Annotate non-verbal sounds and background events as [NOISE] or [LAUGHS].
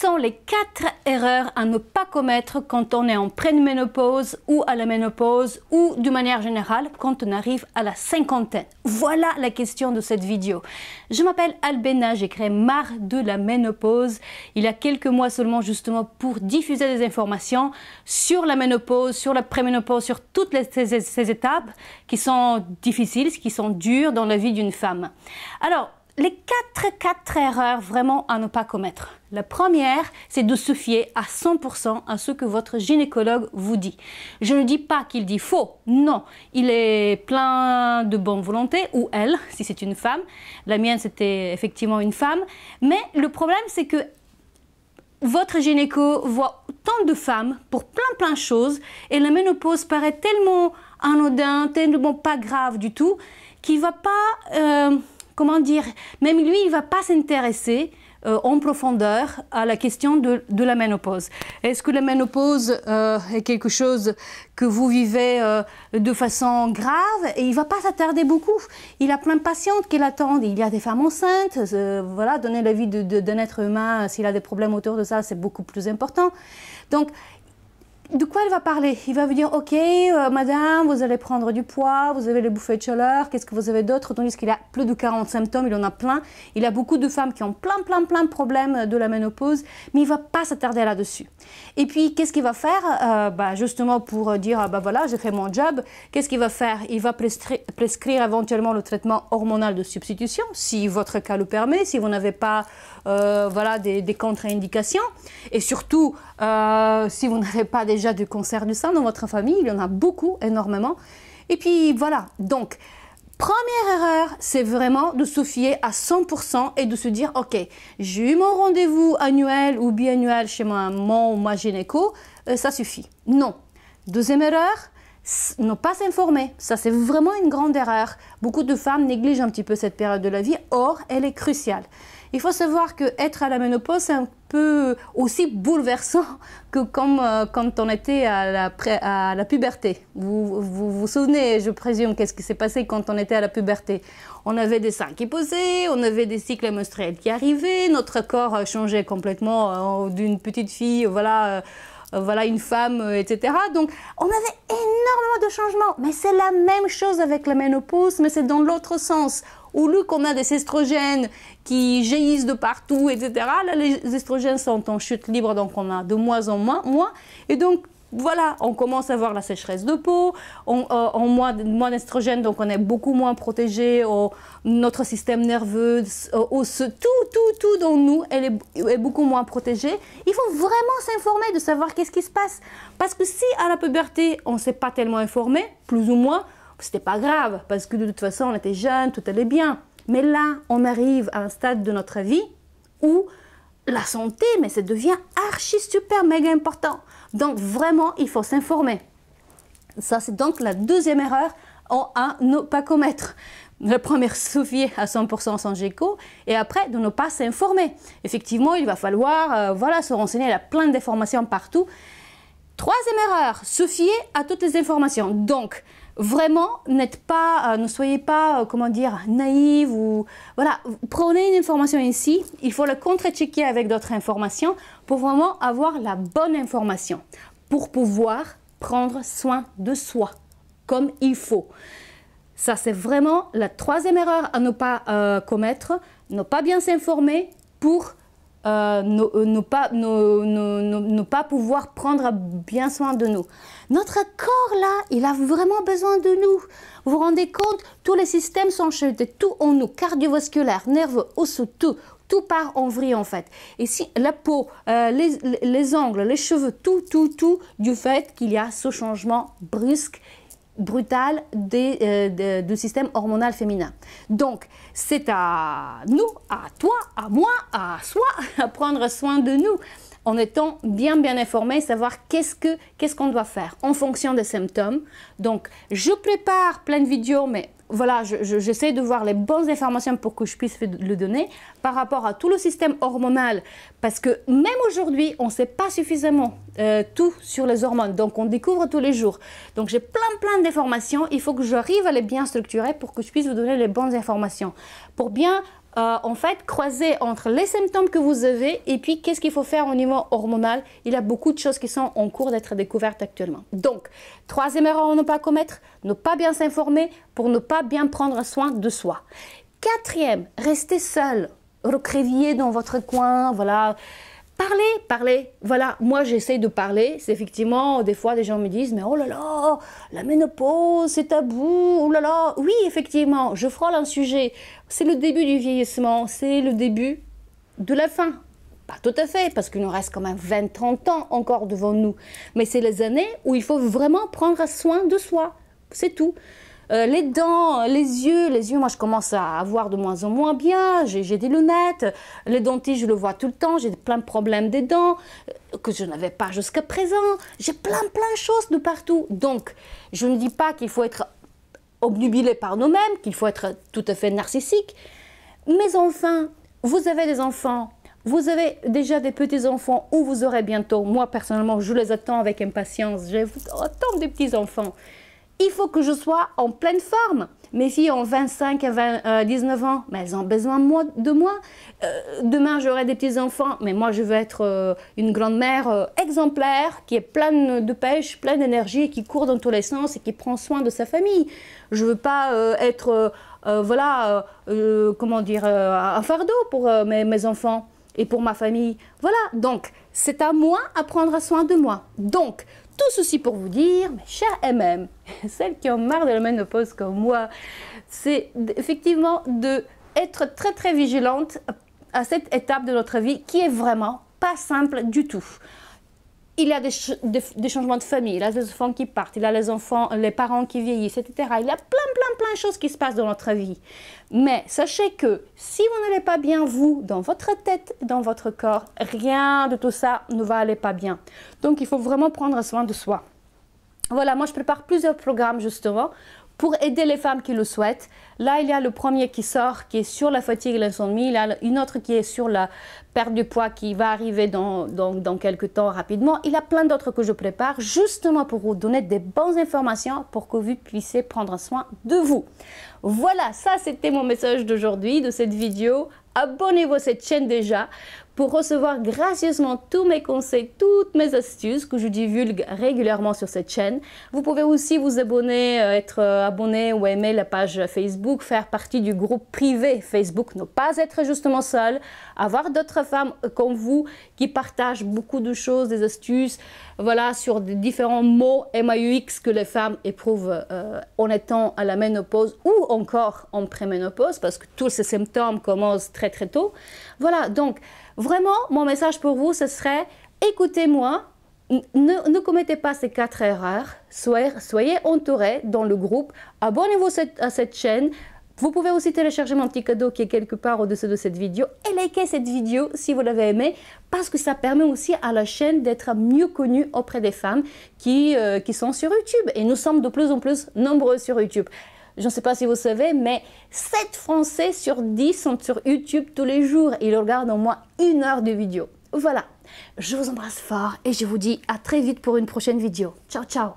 sont les quatre erreurs à ne pas commettre quand on est en préménopause ou à la ménopause ou d'une manière générale quand on arrive à la cinquantaine Voilà la question de cette vidéo. Je m'appelle Albena, j'ai créé Marre de la ménopause il y a quelques mois seulement justement pour diffuser des informations sur la ménopause, sur la préménopause, sur toutes ces, ces étapes qui sont difficiles, qui sont dures dans la vie d'une femme. Alors, les quatre, quatre erreurs vraiment à ne pas commettre. La première, c'est de se fier à 100% à ce que votre gynécologue vous dit. Je ne dis pas qu'il dit faux, non. Il est plein de bonne volonté, ou elle, si c'est une femme. La mienne, c'était effectivement une femme. Mais le problème, c'est que votre gynéco voit tant de femmes pour plein plein de choses et la ménopause paraît tellement anodin, tellement pas grave du tout, qu'il ne va pas... Euh, comment dire, même lui, il ne va pas s'intéresser euh, en profondeur à la question de, la ménopause. Est-ce que la ménopause euh, est quelque chose que vous vivez euh, de façon grave Et il va pas s'attarder beaucoup. Il a plein de patientes qui l'attendent. Il y a des femmes enceintes. voilà, donner la vie d'un être humain s'il a des problèmes autour de ça, c'est beaucoup plus important. Donc, de quoi il va parler Il va vous dire, ok, euh, madame, vous allez prendre du poids, vous avez les bouffées de chaleur, qu'est-ce que vous avez d'autre Tandis qu'il a plus de 40 symptômes, il en a plein. Il a beaucoup de femmes qui ont plein, plein, plein de problèmes de la ménopause, mais il va pas s'attarder là-dessus. Et puis, qu'est-ce qu'il va faire euh, bah, Justement pour dire, ah, bah voilà, j'ai fait mon job, qu'est-ce qu'il va faire Il va prescrire, éventuellement le traitement hormonal de substitution, si votre cas le permet, si vous n'avez pas euh, voilà, des, des contre-indications, et surtout, si vous n'avez pas des déjà du cancer du sein dans votre famille, il y en a beaucoup, énormément. Et puis voilà, donc Première erreur, c'est vraiment de se fier à 100% et de se dire, OK, j'ai eu mon rendez-vous annuel ou biannuel chez mon maman ou ma gynéco, euh, ça suffit. Non. Deuxième erreur, ne pas s'informer. Ça, c'est vraiment une grande erreur. Beaucoup de femmes négligent un petit peu cette période de la vie, or, elle est cruciale. Il faut savoir que être à la ménopause, c'est un peu aussi bouleversant que comme euh, quand on était à la, puberté. Vous, vous, souvenez, je présume, qu'est-ce qui s'est passé quand on était à la puberté On avait des seins qui posaient, on avait des cycles menstruels qui arrivaient, notre corps euh, changeait complètement euh, d'une petite fille, voilà. voilà une femme, etc. Donc on avait énormément de changements. Mais c'est la même chose avec la ménopause, mais c'est dans l'autre sens. Ou lieu qu'on a des estrogènes qui jaillissent de partout, etc., là, les estrogènes sont en chute libre, donc on a de moins en moins. moins et donc, voilà, on commence à voir la sécheresse de peau, on, euh, moins, moins donc on est beaucoup moins protégé, notre système nerveux, euh, tout, tout, tout dans nous elle est, est beaucoup moins protégé. Il faut vraiment s'informer de savoir qu'est-ce qui se passe. Parce que si à la puberté, on ne s'est pas tellement informé, plus ou moins, c'était pas grave, parce que de toute façon, on était jeunes, tout allait bien. Mais là, on arrive à un stade de notre vie où la santé, mais ça devient archi super méga important. Donc vraiment, il faut s'informer. Ça, c'est donc la deuxième erreur à ne pas commettre. La première se fier à 100% sans GECO et après de ne pas s'informer. Effectivement, il va falloir euh, voilà, se renseigner, il y a plein d'informations partout. Troisième erreur, se fier à toutes les informations. Donc, vraiment n'êtes pas, euh, ne soyez pas, euh, comment dire, naïve ou voilà, prenez une information ici, il faut la contre-checker avec d'autres informations pour vraiment avoir la bonne information pour pouvoir prendre soin de soi comme il faut. Ça, c'est vraiment la troisième erreur à ne pas euh, commettre, ne pas bien s'informer pour euh, ne, euh, pas, pouvoir prendre bien soin de nous. Notre corps, là, il a vraiment besoin de nous. Vous vous rendez compte Tous les systèmes sont enchaînés, tout en nous, cardiovasculaire, nerveux, osseux, tout. Tout part en vrille, en fait. Et si la peau, euh, les, ongles, les cheveux, tout, tout, tout, du fait qu'il y a ce changement brusque brutale des, euh, du système hormonal féminin. Donc, c'est à nous, à toi, à moi, à soi, [LAUGHS] à prendre soin de nous en étant bien bien informé, savoir qu'est-ce que qu'est-ce qu'on doit faire en fonction des symptômes. Donc, je prépare plein de vidéos, mais voilà, j'essaie de voir les bonnes informations pour que je puisse le donner par rapport à tout le système hormonal, parce que même aujourd'hui, on ne sait pas suffisamment euh, tout sur les hormones, donc on découvre tous les jours. Donc j'ai plein plein d'informations, il faut que j'arrive à les bien structurer pour que je puisse vous donner les bonnes informations, pour bien euh, en fait croiser entre les symptômes que vous avez et puis qu'est-ce qu'il faut faire au niveau hormonal. Il y a beaucoup de choses qui sont en cours d'être découvertes actuellement. Donc, troisième erreur à ne pas commettre, ne pas bien s'informer pour ne pas bien prendre soin de soi. Quatrième, rester seul, recrévier dans votre coin, voilà. Parlez, parlez. Voilà, moi j'essaie de parler. C'est effectivement, des fois, des gens me disent, mais oh là là, la ménopause, c'est tabou, oh là là. Oui, effectivement, je frôle un sujet. C'est le début du vieillissement, c'est le début de la fin. Pas tout à fait, parce qu'il nous reste quand même 20-30 ans encore devant nous. Mais c'est les années où il faut vraiment prendre soin de soi. C'est tout. Euh, les dents, les yeux, les yeux, moi je commence à voir de moins en moins bien, j'ai des lunettes, les dentistes je le vois tout le temps, j'ai plein de problèmes des dents euh, que je n'avais pas jusqu'à présent, j'ai plein plein de choses de partout. Donc je ne dis pas qu'il faut être obnubilé par nous-mêmes, qu'il faut être tout à fait narcissique, mais enfin, vous avez des enfants, vous avez déjà des petits-enfants ou vous aurez bientôt. Moi, personnellement, je les attends avec impatience. J'ai autant de petits-enfants il faut que je sois en pleine forme. Mes filles ont 25 à 19 ans, mais elles ont besoin de moi. Euh, demain, j'aurai des petits-enfants, mais moi, je veux être euh, une grand-mère euh, exemplaire, qui est pleine de pêche, pleine d'énergie, qui court dans tous les sens et qui prend soin de sa famille. Je ne veux pas être, voilà, comment dire, un fardeau pour mes, mes enfants et pour ma famille. Voilà, donc, c'est à moi à prendre soin de moi. Donc, tout ceci pour vous dire, mes chers MM, [LAUGHS] celles qui ont marre de la ménopause comme moi, c'est effectivement d'être très très vigilante à cette étape de notre vie qui est vraiment pas simple du tout il y a des, changements de famille, il y a des enfants qui partent, il y a les enfants, les parents qui vieillissent, etc. Il y a plein, plein, plein de choses qui se passent dans notre vie. Mais sachez que si vous n'allez pas bien, vous, dans votre tête, dans votre corps, rien de tout ça ne va aller pas bien. Donc, il faut vraiment prendre soin de soi. Voilà, moi, je prépare plusieurs programmes, justement, pour aider les femmes qui le souhaitent. Là, il y a le premier qui sort, qui est sur la fatigue et l'insomnie. Il y a une autre qui est sur la perte du poids, qui va arriver dans, dans quelques temps rapidement. Il y a plein d'autres que je prépare, justement pour vous donner des bonnes informations pour que vous puissiez prendre soin de vous. Voilà, ça c'était mon message d'aujourd'hui, de cette vidéo. Abonnez-vous à cette chaîne déjà pour recevoir gracieusement tous mes conseils, toutes mes astuces que je divulgue régulièrement sur cette chaîne. Vous pouvez aussi vous abonner, euh, être euh, abonné ou aimer la page Facebook, faire partie du groupe privé Facebook, ne pas être justement seul, avoir d'autres femmes comme vous qui partagent beaucoup de choses, des astuces, voilà, sur des différents mots MAUX que les femmes éprouvent euh, en étant à la ménopause ou encore en préménopause parce que tous ces symptômes commencent très très tôt. Voilà, donc Vraiment, mon message pour vous, ce serait écoutez-moi, ne, commettez pas ces quatre erreurs, soyez, soyez entourés dans le groupe, abonnez-vous à cette chaîne. Vous pouvez aussi télécharger mon petit cadeau qui est quelque part au-dessus de cette vidéo et likez cette vidéo si vous l'avez aimé parce que ça permet aussi à la chaîne d'être mieux connue auprès des femmes qui, euh, qui sont sur YouTube et nous sommes de plus en plus nombreux sur YouTube je ne sais pas si vous savez, mais 7 Français sur 10 sont sur YouTube tous les jours. Ils regardent au moins une heure de vidéo. Voilà, je vous embrasse fort et je vous dis à très vite pour une prochaine vidéo. Ciao, ciao